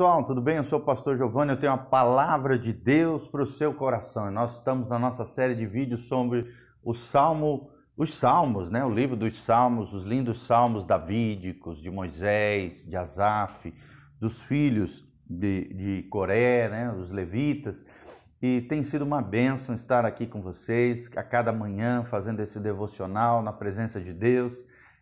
Pessoal, tudo bem? Eu sou o pastor Giovanni, eu tenho a palavra de Deus para o seu coração. E nós estamos na nossa série de vídeos sobre o Salmo, os Salmos, né? O livro dos Salmos, os lindos Salmos davídicos, de Moisés, de Asaf, dos filhos de, de Coré, né? Os levitas. E tem sido uma bênção estar aqui com vocês a cada manhã fazendo esse devocional na presença de Deus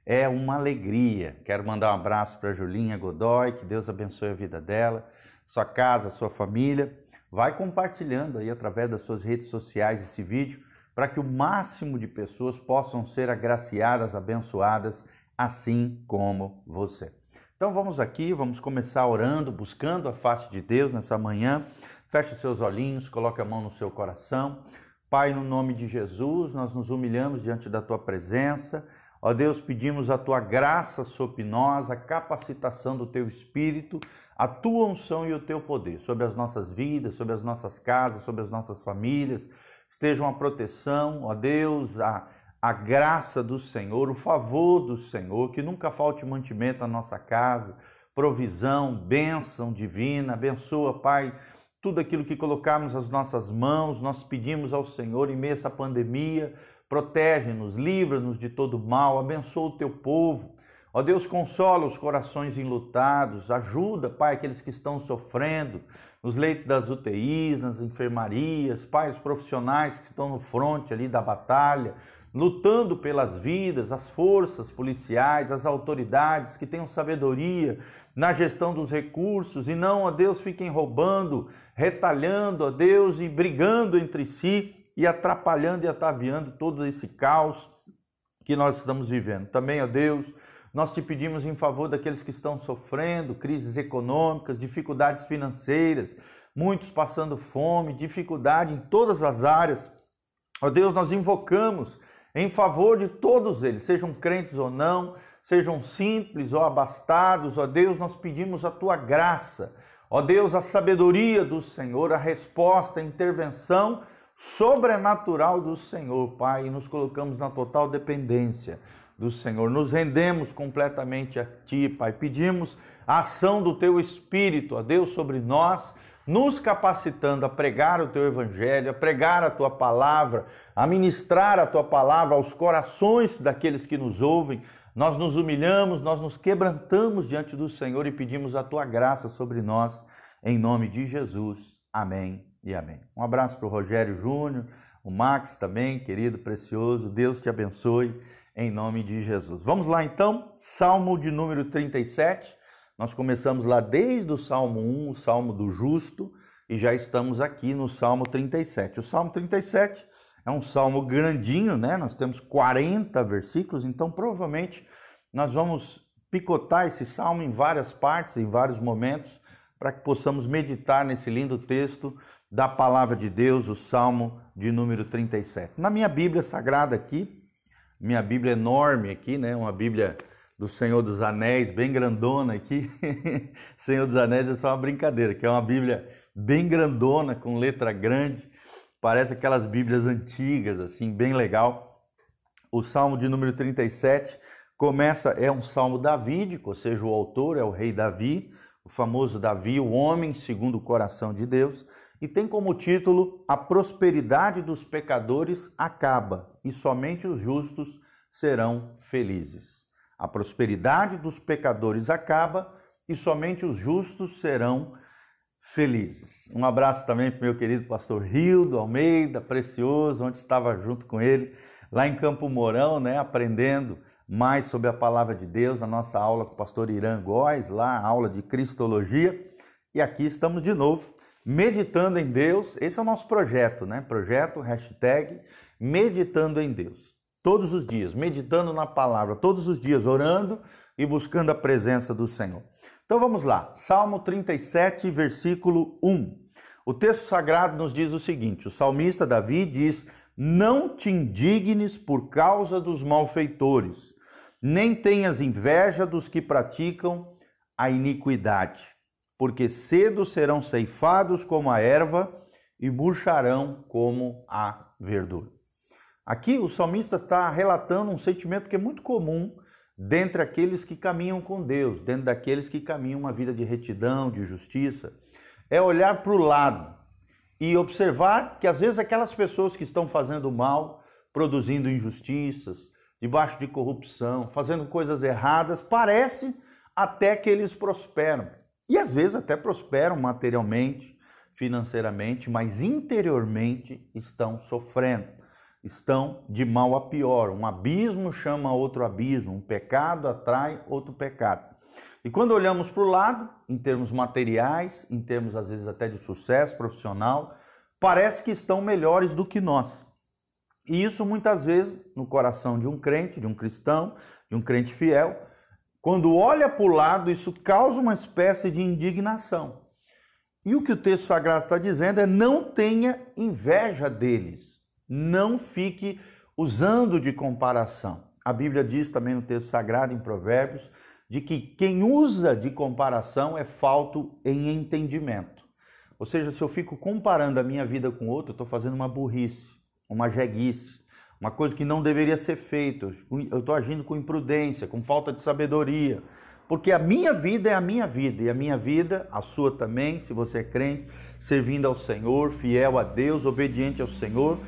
é uma alegria. Quero mandar um abraço para Julinha Godoy, que Deus abençoe a vida dela, sua casa, sua família. Vai compartilhando aí através das suas redes sociais esse vídeo para que o máximo de pessoas possam ser agraciadas, abençoadas, assim como você. Então vamos aqui, vamos começar orando, buscando a face de Deus nessa manhã. Feche os seus olhinhos, coloque a mão no seu coração. Pai, no nome de Jesus, nós nos humilhamos diante da tua presença Ó Deus, pedimos a tua graça sobre nós, a capacitação do teu espírito, a tua unção e o teu poder sobre as nossas vidas, sobre as nossas casas, sobre as nossas famílias. Estejam a proteção, ó Deus, a, a graça do Senhor, o favor do Senhor, que nunca falte mantimento na nossa casa, provisão, bênção divina. Abençoa, Pai, tudo aquilo que colocarmos as nossas mãos, nós pedimos ao Senhor em meio a essa pandemia Protege-nos, livra-nos de todo mal, abençoa o teu povo. Ó Deus, consola os corações enlutados, ajuda, Pai, aqueles que estão sofrendo nos leitos das UTIs, nas enfermarias, Pai, os profissionais que estão no fronte ali da batalha, lutando pelas vidas, as forças policiais, as autoridades que tenham sabedoria na gestão dos recursos e não, ó Deus, fiquem roubando, retalhando, ó Deus, e brigando entre si e atrapalhando e ataviando todo esse caos que nós estamos vivendo. Também, ó Deus, nós te pedimos em favor daqueles que estão sofrendo crises econômicas, dificuldades financeiras, muitos passando fome, dificuldade em todas as áreas. Ó Deus, nós invocamos em favor de todos eles, sejam crentes ou não, sejam simples ou abastados. Ó Deus, nós pedimos a tua graça. Ó Deus, a sabedoria do Senhor, a resposta, a intervenção sobrenatural do Senhor, Pai, e nos colocamos na total dependência do Senhor. Nos rendemos completamente a Ti, Pai. Pedimos a ação do Teu Espírito, a Deus, sobre nós, nos capacitando a pregar o Teu Evangelho, a pregar a Tua palavra, a ministrar a Tua palavra aos corações daqueles que nos ouvem. Nós nos humilhamos, nós nos quebrantamos diante do Senhor e pedimos a Tua graça sobre nós, em nome de Jesus. Amém e amém. Um abraço para o Rogério Júnior, o Max também, querido, precioso. Deus te abençoe em nome de Jesus. Vamos lá então, Salmo de número 37. Nós começamos lá desde o Salmo 1, o Salmo do Justo, e já estamos aqui no Salmo 37. O Salmo 37 é um salmo grandinho, né? Nós temos 40 versículos, então provavelmente nós vamos picotar esse salmo em várias partes, em vários momentos, para que possamos meditar nesse lindo texto da palavra de Deus, o Salmo de número 37. Na minha Bíblia sagrada aqui, minha Bíblia enorme aqui, né? Uma Bíblia do Senhor dos Anéis, bem grandona aqui. Senhor dos Anéis é só uma brincadeira, que é uma Bíblia bem grandona, com letra grande. Parece aquelas Bíblias antigas, assim, bem legal. O Salmo de número 37 começa, é um salmo davídico, ou seja, o autor é o rei Davi, o famoso Davi, o homem segundo o coração de Deus e tem como título A prosperidade dos pecadores acaba e somente os justos serão felizes. A prosperidade dos pecadores acaba e somente os justos serão felizes. Um abraço também para meu querido pastor Rildo Almeida, precioso, onde estava junto com ele lá em Campo Mourão, né, aprendendo mais sobre a palavra de Deus na nossa aula com o pastor Irã Góes, lá aula de Cristologia. E aqui estamos de novo Meditando em Deus, esse é o nosso projeto, né? Projeto, hashtag, meditando em Deus. Todos os dias, meditando na palavra, todos os dias, orando e buscando a presença do Senhor. Então vamos lá, Salmo 37, versículo 1. O texto sagrado nos diz o seguinte: o salmista Davi diz: Não te indignes por causa dos malfeitores, nem tenhas inveja dos que praticam a iniquidade porque cedo serão ceifados como a erva e murcharão como a verdura. Aqui o salmista está relatando um sentimento que é muito comum dentre aqueles que caminham com Deus, dentro daqueles que caminham uma vida de retidão, de justiça. É olhar para o lado e observar que às vezes aquelas pessoas que estão fazendo mal, produzindo injustiças, debaixo de corrupção, fazendo coisas erradas, parece até que eles prosperam. E às vezes até prosperam materialmente, financeiramente, mas interiormente estão sofrendo. Estão de mal a pior. Um abismo chama outro abismo, um pecado atrai outro pecado. E quando olhamos para o lado, em termos materiais, em termos às vezes até de sucesso profissional, parece que estão melhores do que nós. E isso muitas vezes no coração de um crente, de um cristão, de um crente fiel, quando olha para o lado, isso causa uma espécie de indignação. E o que o texto sagrado está dizendo é: não tenha inveja deles, não fique usando de comparação. A Bíblia diz também no texto sagrado, em Provérbios, de que quem usa de comparação é falto em entendimento. Ou seja, se eu fico comparando a minha vida com outra, eu estou fazendo uma burrice, uma jeguice uma coisa que não deveria ser feita. Eu estou agindo com imprudência, com falta de sabedoria, porque a minha vida é a minha vida e a minha vida, a sua também, se você é crente, servindo ao Senhor, fiel a Deus, obediente ao Senhor,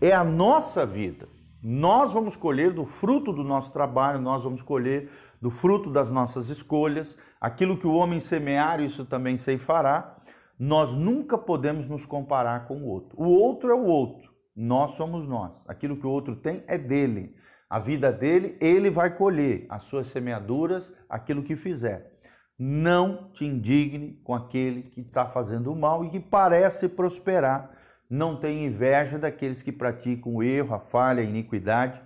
é a nossa vida. Nós vamos colher do fruto do nosso trabalho, nós vamos colher do fruto das nossas escolhas. Aquilo que o homem semear, isso também fará Nós nunca podemos nos comparar com o outro. O outro é o outro. Nós somos nós. Aquilo que o outro tem é dele. A vida é dele, ele vai colher as suas semeaduras, aquilo que fizer. Não te indigne com aquele que está fazendo mal e que parece prosperar. Não tenha inveja daqueles que praticam o erro, a falha, a iniquidade,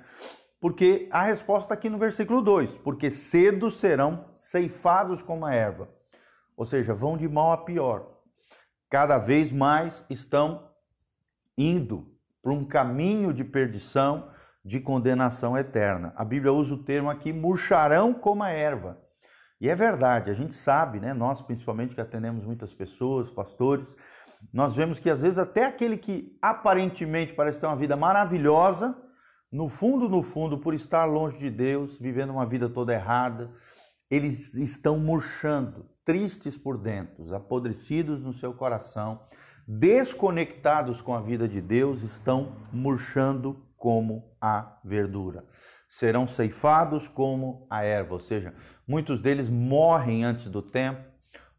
porque a resposta está aqui no versículo 2: porque cedo serão ceifados como a erva. Ou seja, vão de mal a pior. Cada vez mais estão indo por um caminho de perdição, de condenação eterna. A Bíblia usa o termo aqui murcharão como a erva. E é verdade, a gente sabe, né, nós principalmente que atendemos muitas pessoas, pastores, nós vemos que às vezes até aquele que aparentemente parece ter uma vida maravilhosa, no fundo, no fundo, por estar longe de Deus, vivendo uma vida toda errada, eles estão murchando, tristes por dentro, apodrecidos no seu coração, desconectados com a vida de Deus, estão murchando como a verdura. Serão ceifados como a erva, ou seja, muitos deles morrem antes do tempo,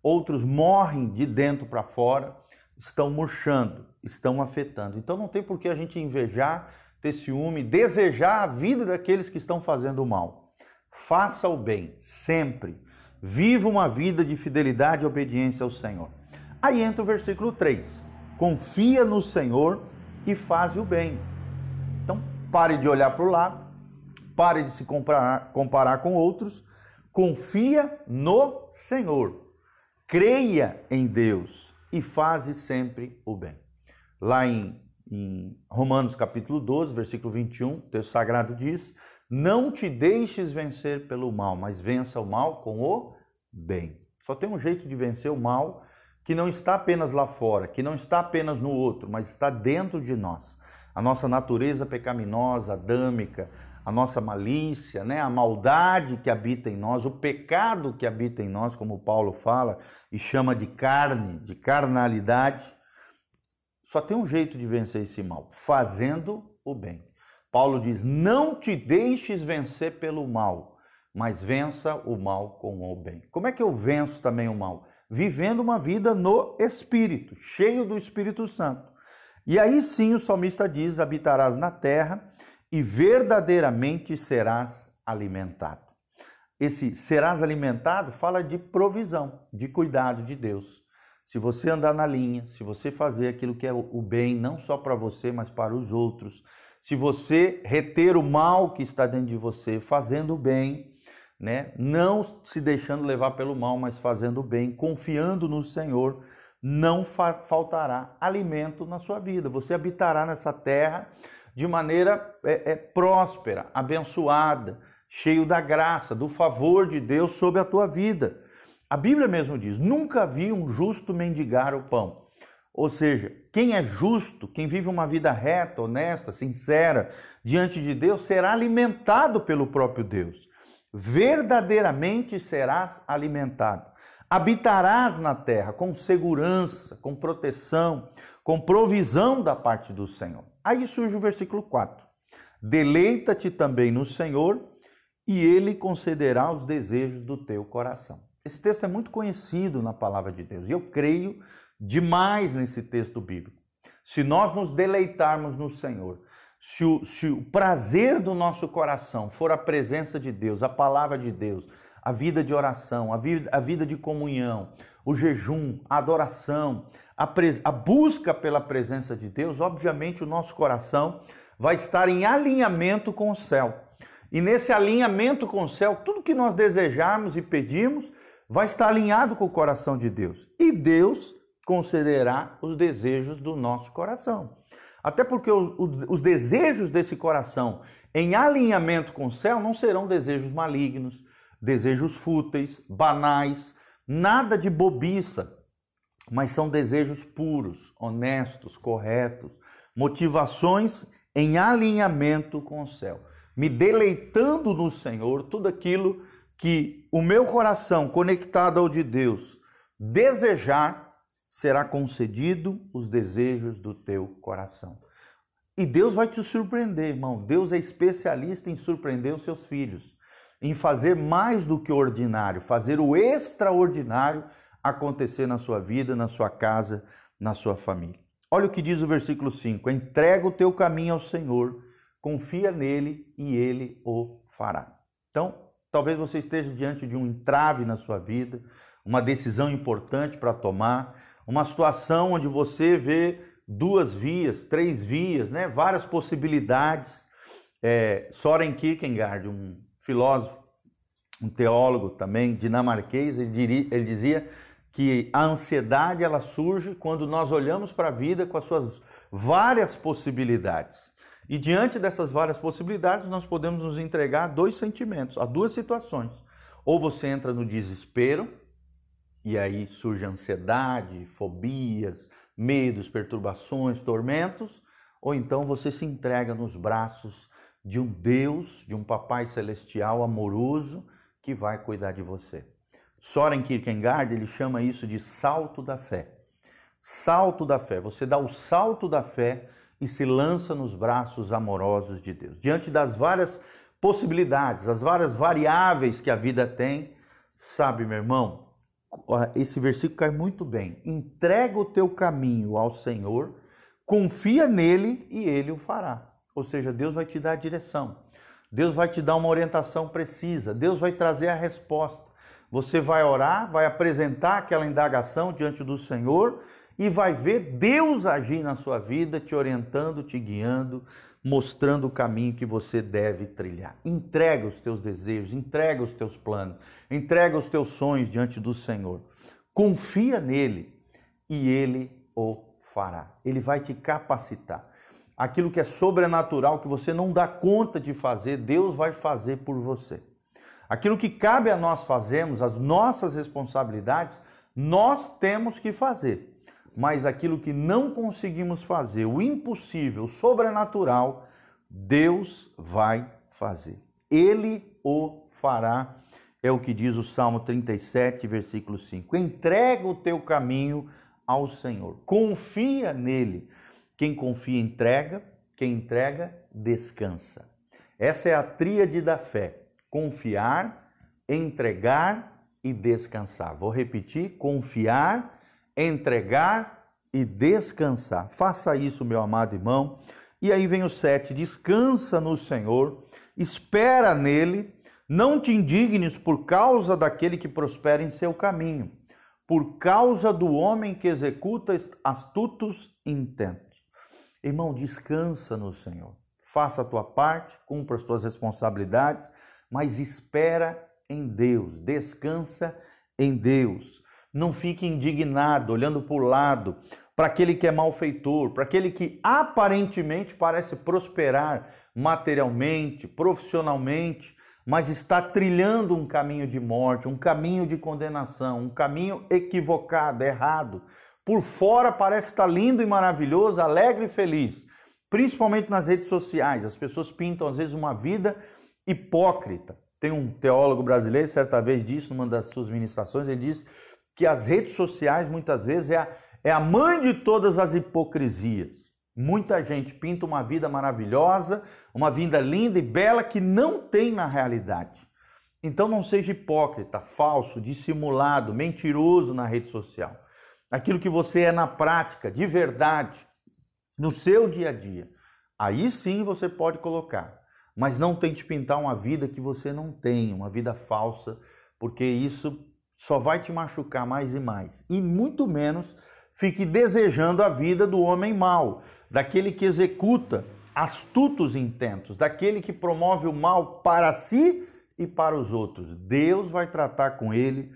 outros morrem de dentro para fora, estão murchando, estão afetando. Então não tem por que a gente invejar, ter ciúme, desejar a vida daqueles que estão fazendo mal. Faça o bem, sempre. Viva uma vida de fidelidade e obediência ao Senhor. Aí entra o versículo 3: confia no Senhor e faz o bem. Então pare de olhar para o lado, pare de se comparar, comparar com outros, confia no Senhor, creia em Deus e faze sempre o bem. Lá em, em Romanos capítulo 12, versículo 21, o texto sagrado diz: Não te deixes vencer pelo mal, mas vença o mal com o bem. Só tem um jeito de vencer o mal, que não está apenas lá fora, que não está apenas no outro, mas está dentro de nós. A nossa natureza pecaminosa, adâmica, a nossa malícia, né? a maldade que habita em nós, o pecado que habita em nós, como Paulo fala e chama de carne, de carnalidade. Só tem um jeito de vencer esse mal: fazendo o bem. Paulo diz: Não te deixes vencer pelo mal, mas vença o mal com o bem. Como é que eu venço também o mal? vivendo uma vida no Espírito, cheio do Espírito Santo. E aí sim o salmista diz: habitarás na terra e verdadeiramente serás alimentado. Esse serás alimentado fala de provisão, de cuidado de Deus. Se você andar na linha, se você fazer aquilo que é o bem, não só para você, mas para os outros, se você reter o mal que está dentro de você, fazendo o bem, né? Não se deixando levar pelo mal, mas fazendo o bem, confiando no Senhor, não fa faltará alimento na sua vida. Você habitará nessa terra de maneira é, é, próspera, abençoada, cheio da graça, do favor de Deus sobre a tua vida. A Bíblia mesmo diz: nunca vi um justo mendigar o pão. Ou seja, quem é justo, quem vive uma vida reta, honesta, sincera diante de Deus, será alimentado pelo próprio Deus verdadeiramente serás alimentado. Habitarás na terra com segurança, com proteção, com provisão da parte do Senhor. Aí surge o versículo 4. Deleita-te também no Senhor, e ele concederá os desejos do teu coração. Esse texto é muito conhecido na palavra de Deus, e eu creio demais nesse texto bíblico. Se nós nos deleitarmos no Senhor, se o, se o prazer do nosso coração for a presença de Deus, a palavra de Deus, a vida de oração, a vida, a vida de comunhão, o jejum, a adoração, a, pres, a busca pela presença de Deus, obviamente o nosso coração vai estar em alinhamento com o céu. E nesse alinhamento com o céu, tudo que nós desejarmos e pedimos vai estar alinhado com o coração de Deus. E Deus concederá os desejos do nosso coração. Até porque os desejos desse coração em alinhamento com o céu não serão desejos malignos, desejos fúteis, banais, nada de bobiça, mas são desejos puros, honestos, corretos, motivações em alinhamento com o céu, me deleitando no Senhor, tudo aquilo que o meu coração conectado ao de Deus desejar será concedido os desejos do teu coração. E Deus vai te surpreender, irmão. Deus é especialista em surpreender os seus filhos, em fazer mais do que o ordinário, fazer o extraordinário acontecer na sua vida, na sua casa, na sua família. Olha o que diz o versículo 5: entrega o teu caminho ao Senhor, confia nele e ele o fará. Então, talvez você esteja diante de um entrave na sua vida, uma decisão importante para tomar, uma situação onde você vê duas vias, três vias, né? várias possibilidades. É, Soren Kierkegaard, um filósofo, um teólogo também dinamarquês, ele, diria, ele dizia que a ansiedade ela surge quando nós olhamos para a vida com as suas várias possibilidades. E diante dessas várias possibilidades, nós podemos nos entregar a dois sentimentos, a duas situações. Ou você entra no desespero, e aí surge ansiedade, fobias, medos, perturbações, tormentos, ou então você se entrega nos braços de um Deus, de um papai celestial amoroso que vai cuidar de você. Soren Kierkegaard, ele chama isso de salto da fé. Salto da fé, você dá o salto da fé e se lança nos braços amorosos de Deus. Diante das várias possibilidades, as várias variáveis que a vida tem, sabe, meu irmão, esse versículo cai muito bem. Entrega o teu caminho ao Senhor, confia nele e ele o fará. Ou seja, Deus vai te dar a direção. Deus vai te dar uma orientação precisa. Deus vai trazer a resposta. Você vai orar, vai apresentar aquela indagação diante do Senhor e vai ver Deus agir na sua vida, te orientando, te guiando, mostrando o caminho que você deve trilhar. Entrega os teus desejos, entrega os teus planos, entrega os teus sonhos diante do Senhor. Confia nele e ele o fará. Ele vai te capacitar. Aquilo que é sobrenatural que você não dá conta de fazer, Deus vai fazer por você. Aquilo que cabe a nós fazermos, as nossas responsabilidades, nós temos que fazer mas aquilo que não conseguimos fazer, o impossível, o sobrenatural, Deus vai fazer. Ele o fará, é o que diz o Salmo 37, versículo 5. Entrega o teu caminho ao Senhor, confia nele. Quem confia, entrega, quem entrega, descansa. Essa é a tríade da fé: confiar, entregar e descansar. Vou repetir: confiar, entregar e descansar. Faça isso, meu amado irmão. E aí vem o 7: descansa no Senhor, espera nele, não te indignes por causa daquele que prospera em seu caminho, por causa do homem que executa astutos intentos. Irmão, descansa no Senhor. Faça a tua parte, cumpra as tuas responsabilidades, mas espera em Deus, descansa em Deus. Não fique indignado, olhando para o lado, para aquele que é malfeitor, para aquele que aparentemente parece prosperar materialmente, profissionalmente, mas está trilhando um caminho de morte, um caminho de condenação, um caminho equivocado, errado. Por fora parece estar lindo e maravilhoso, alegre e feliz, principalmente nas redes sociais. As pessoas pintam às vezes uma vida hipócrita. Tem um teólogo brasileiro, certa vez disse, numa das suas ministrações, ele disse que as redes sociais muitas vezes é a, é a mãe de todas as hipocrisias. Muita gente pinta uma vida maravilhosa, uma vida linda e bela que não tem na realidade. Então não seja hipócrita, falso, dissimulado, mentiroso na rede social. Aquilo que você é na prática, de verdade, no seu dia a dia. Aí sim você pode colocar, mas não tente pintar uma vida que você não tem, uma vida falsa, porque isso só vai te machucar mais e mais. E muito menos fique desejando a vida do homem mau, daquele que executa astutos intentos, daquele que promove o mal para si e para os outros. Deus vai tratar com ele,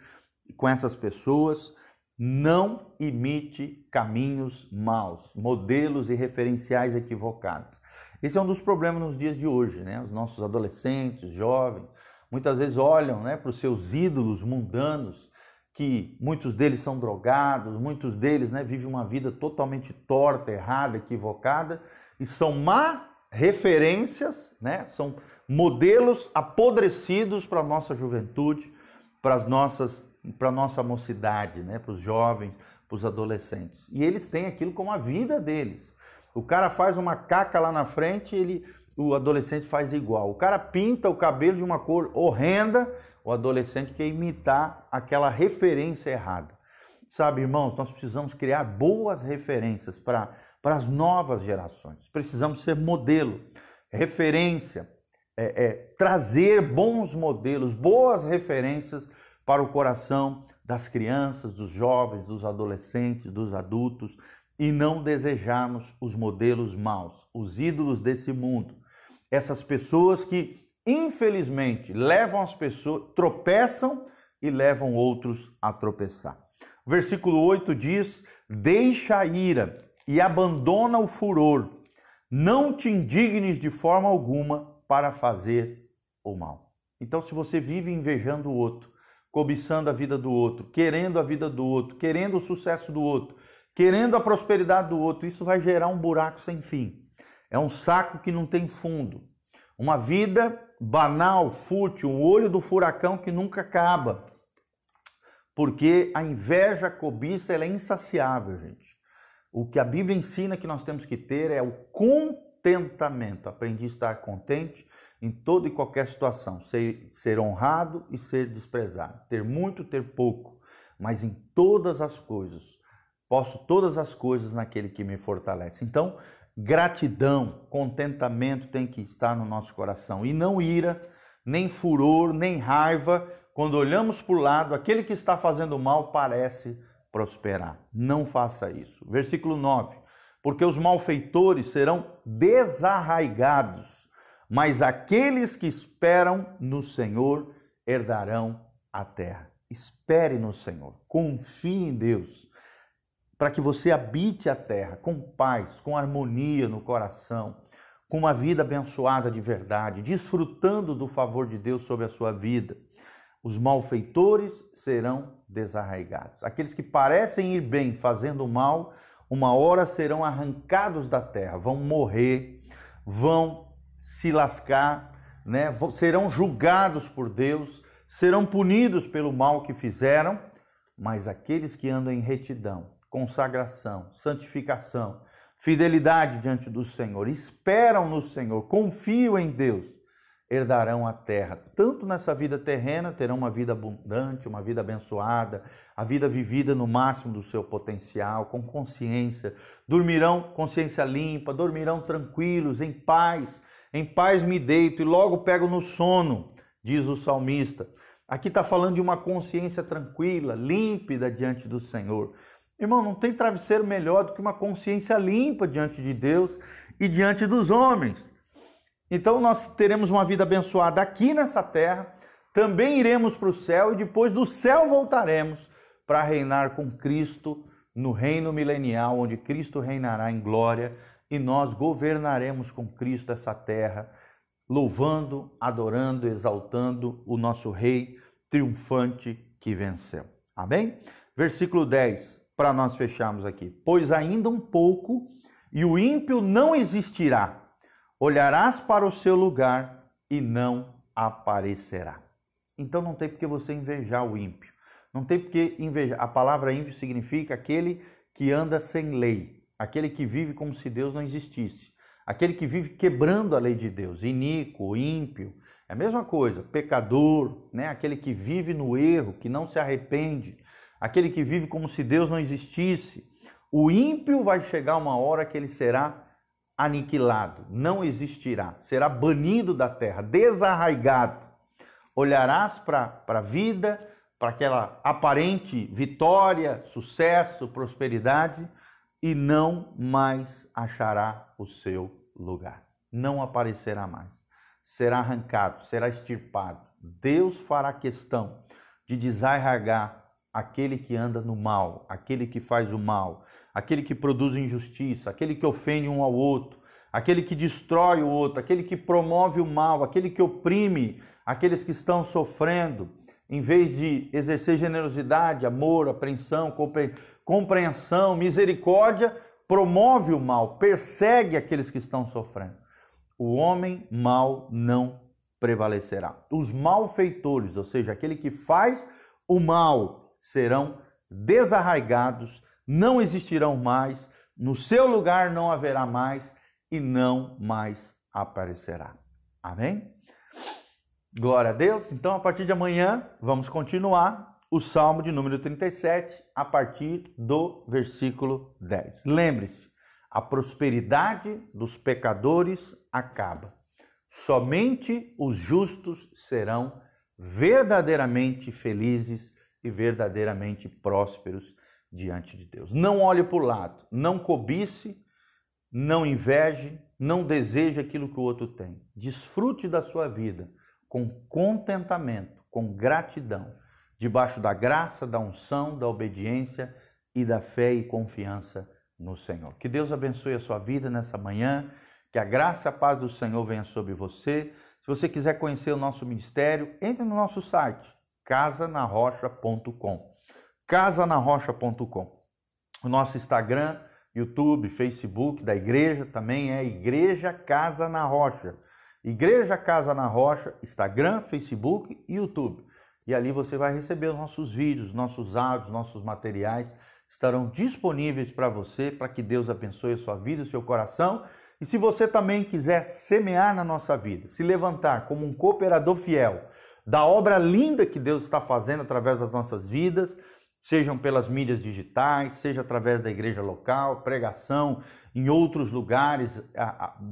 com essas pessoas. Não imite caminhos maus, modelos e referenciais equivocados. Esse é um dos problemas nos dias de hoje, né? Os nossos adolescentes, jovens, muitas vezes olham né, para os seus ídolos mundanos, que muitos deles são drogados, muitos deles né, vivem uma vida totalmente torta, errada, equivocada, e são má referências, né, são modelos apodrecidos para a nossa juventude, para as nossas para a nossa mocidade, né, para os jovens, para os adolescentes. E eles têm aquilo como a vida deles. O cara faz uma caca lá na frente, ele o adolescente faz igual. O cara pinta o cabelo de uma cor horrenda, o adolescente quer imitar aquela referência errada. Sabe, irmãos, nós precisamos criar boas referências para as novas gerações. Precisamos ser modelo, referência, é, é, trazer bons modelos, boas referências para o coração das crianças, dos jovens, dos adolescentes, dos adultos e não desejarmos os modelos maus, os ídolos desse mundo, essas pessoas que, infelizmente, levam as pessoas, tropeçam e levam outros a tropeçar. versículo 8 diz: Deixa a ira e abandona o furor, não te indignes de forma alguma para fazer o mal. Então, se você vive invejando o outro, cobiçando a vida do outro, querendo a vida do outro, querendo o sucesso do outro, querendo a prosperidade do outro, isso vai gerar um buraco sem fim. É um saco que não tem fundo. Uma vida banal, fútil, um olho do furacão que nunca acaba. Porque a inveja, a cobiça, ela é insaciável, gente. O que a Bíblia ensina que nós temos que ter é o contentamento. Aprendi a estar contente em toda e qualquer situação, ser, ser honrado e ser desprezado, ter muito, ter pouco, mas em todas as coisas. Posso todas as coisas naquele que me fortalece. Então, Gratidão, contentamento tem que estar no nosso coração. E não ira, nem furor, nem raiva. Quando olhamos para o lado, aquele que está fazendo mal parece prosperar. Não faça isso. Versículo 9: Porque os malfeitores serão desarraigados, mas aqueles que esperam no Senhor herdarão a terra. Espere no Senhor, confie em Deus para que você habite a terra com paz, com harmonia no coração, com uma vida abençoada de verdade, desfrutando do favor de Deus sobre a sua vida. Os malfeitores serão desarraigados. Aqueles que parecem ir bem fazendo mal, uma hora serão arrancados da terra, vão morrer, vão se lascar, né? serão julgados por Deus, serão punidos pelo mal que fizeram, mas aqueles que andam em retidão, consagração, santificação, fidelidade diante do Senhor, esperam no Senhor, confiam em Deus, herdarão a terra. Tanto nessa vida terrena, terão uma vida abundante, uma vida abençoada, a vida vivida no máximo do seu potencial, com consciência. Dormirão consciência limpa, dormirão tranquilos, em paz. Em paz me deito e logo pego no sono, diz o salmista. Aqui está falando de uma consciência tranquila, límpida diante do Senhor. Irmão, não tem travesseiro melhor do que uma consciência limpa diante de Deus e diante dos homens. Então nós teremos uma vida abençoada aqui nessa terra, também iremos para o céu e depois do céu voltaremos para reinar com Cristo no reino milenial, onde Cristo reinará em glória e nós governaremos com Cristo essa terra, louvando, adorando, exaltando o nosso Rei triunfante que venceu. Amém? Versículo 10 para nós fecharmos aqui. Pois ainda um pouco e o ímpio não existirá. Olharás para o seu lugar e não aparecerá. Então não tem porque você invejar o ímpio. Não tem porque invejar. A palavra ímpio significa aquele que anda sem lei, aquele que vive como se Deus não existisse, aquele que vive quebrando a lei de Deus, iníquo, ímpio. É a mesma coisa, pecador, né? aquele que vive no erro, que não se arrepende, aquele que vive como se Deus não existisse. O ímpio vai chegar uma hora que ele será aniquilado, não existirá, será banido da terra, desarraigado. Olharás para a vida, para aquela aparente vitória, sucesso, prosperidade e não mais achará o seu lugar. Não aparecerá mais. Será arrancado, será extirpado. Deus fará questão de desarraigar aquele que anda no mal, aquele que faz o mal, aquele que produz injustiça, aquele que ofende um ao outro, aquele que destrói o outro, aquele que promove o mal, aquele que oprime aqueles que estão sofrendo, em vez de exercer generosidade, amor, apreensão, compreensão, misericórdia, promove o mal, persegue aqueles que estão sofrendo. O homem mal não prevalecerá. Os malfeitores, ou seja, aquele que faz o mal, serão desarraigados, não existirão mais, no seu lugar não haverá mais e não mais aparecerá. Amém? Glória a Deus. Então, a partir de amanhã, vamos continuar o Salmo de número 37, a partir do versículo 10. Lembre-se, a prosperidade dos pecadores acaba. Somente os justos serão verdadeiramente felizes e verdadeiramente prósperos diante de Deus. Não olhe para o lado, não cobice, não inveje, não deseje aquilo que o outro tem. Desfrute da sua vida com contentamento, com gratidão, debaixo da graça, da unção, da obediência e da fé e confiança no Senhor. Que Deus abençoe a sua vida nessa manhã, que a graça e a paz do Senhor venha sobre você. Se você quiser conhecer o nosso ministério, entre no nosso site casanarrocha.com. casanarrocha.com. O nosso Instagram, YouTube, Facebook da igreja também é Igreja Casa na Rocha. Igreja Casa na Rocha, Instagram, Facebook e YouTube. E ali você vai receber os nossos vídeos, nossos áudios, nossos materiais estarão disponíveis para você, para que Deus abençoe a sua vida, o seu coração. E se você também quiser semear na nossa vida, se levantar como um cooperador fiel, da obra linda que Deus está fazendo através das nossas vidas, sejam pelas mídias digitais, seja através da igreja local, pregação em outros lugares,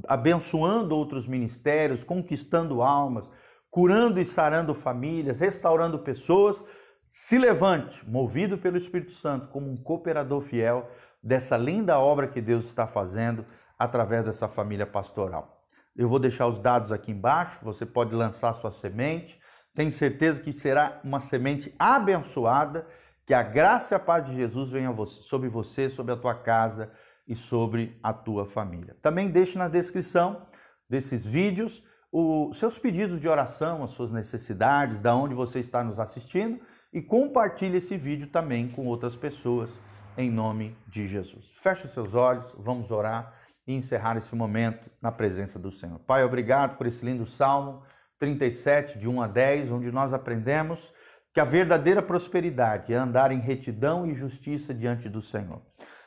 abençoando outros ministérios, conquistando almas, curando e sarando famílias, restaurando pessoas. Se levante, movido pelo Espírito Santo, como um cooperador fiel dessa linda obra que Deus está fazendo através dessa família pastoral. Eu vou deixar os dados aqui embaixo, você pode lançar sua semente tenho certeza que será uma semente abençoada, que a graça e a paz de Jesus venha sobre você, sobre a tua casa e sobre a tua família. Também deixe na descrição desses vídeos os seus pedidos de oração, as suas necessidades, da onde você está nos assistindo e compartilhe esse vídeo também com outras pessoas em nome de Jesus. Feche os seus olhos, vamos orar e encerrar esse momento na presença do Senhor. Pai, obrigado por esse lindo salmo 37, de 1 a 10, onde nós aprendemos que a verdadeira prosperidade é andar em retidão e justiça diante do Senhor.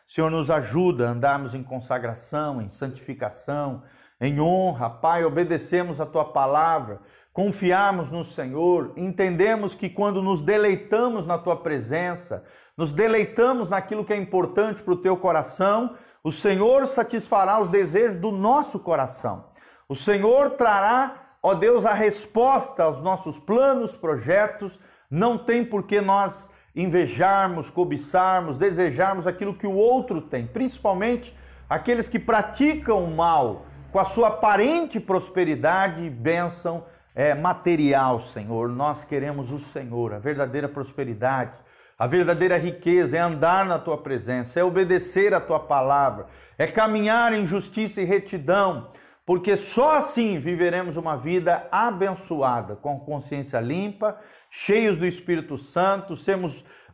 O Senhor nos ajuda a andarmos em consagração, em santificação, em honra, Pai, obedecemos a tua palavra, confiarmos no Senhor, entendemos que quando nos deleitamos na tua presença, nos deleitamos naquilo que é importante para o teu coração, o Senhor satisfará os desejos do nosso coração. O Senhor trará ó Deus, a resposta aos nossos planos, projetos, não tem por que nós invejarmos, cobiçarmos, desejarmos aquilo que o outro tem, principalmente aqueles que praticam o mal com a sua aparente prosperidade e bênção é, material, Senhor. Nós queremos o Senhor, a verdadeira prosperidade, a verdadeira riqueza é andar na tua presença, é obedecer a tua palavra, é caminhar em justiça e retidão, porque só assim viveremos uma vida abençoada, com consciência limpa, cheios do Espírito Santo,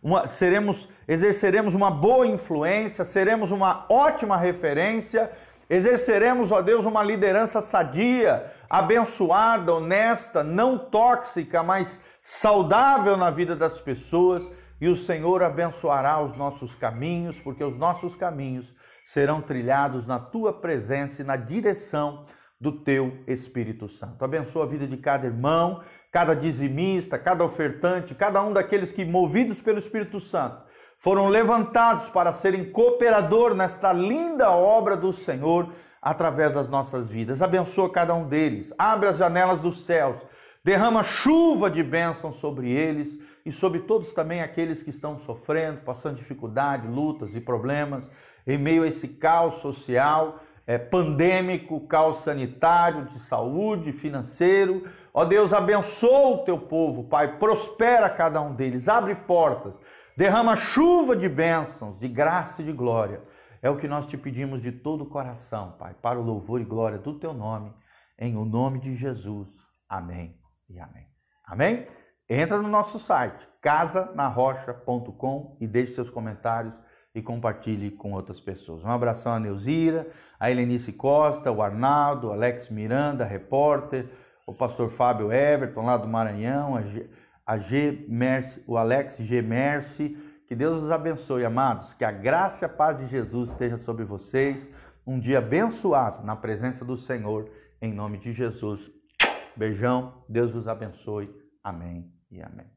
uma, seremos, exerceremos uma boa influência, seremos uma ótima referência, exerceremos, ó Deus, uma liderança sadia, abençoada, honesta, não tóxica, mas saudável na vida das pessoas, e o Senhor abençoará os nossos caminhos, porque os nossos caminhos serão trilhados na tua presença e na direção do teu Espírito Santo. Abençoa a vida de cada irmão, cada dizimista, cada ofertante, cada um daqueles que, movidos pelo Espírito Santo, foram levantados para serem cooperador nesta linda obra do Senhor através das nossas vidas. Abençoa cada um deles, abre as janelas dos céus, derrama chuva de bênção sobre eles e sobre todos também aqueles que estão sofrendo, passando dificuldade, lutas e problemas em meio a esse caos social, é, pandêmico, caos sanitário, de saúde, financeiro. Ó Deus, abençoa o teu povo, Pai, prospera cada um deles, abre portas, derrama chuva de bênçãos, de graça e de glória. É o que nós te pedimos de todo o coração, Pai, para o louvor e glória do teu nome, em o nome de Jesus. Amém e amém. Amém? Entra no nosso site casanarrocha.com e deixe seus comentários e compartilhe com outras pessoas. Um abração a Neuzira, a Helenice Costa, o Arnaldo, Alex Miranda, repórter, o pastor Fábio Everton, lá do Maranhão, a G, a G o Alex G. Merce. Que Deus os abençoe, amados. Que a graça e a paz de Jesus esteja sobre vocês. Um dia abençoado na presença do Senhor, em nome de Jesus. Beijão, Deus os abençoe. Amém e amém.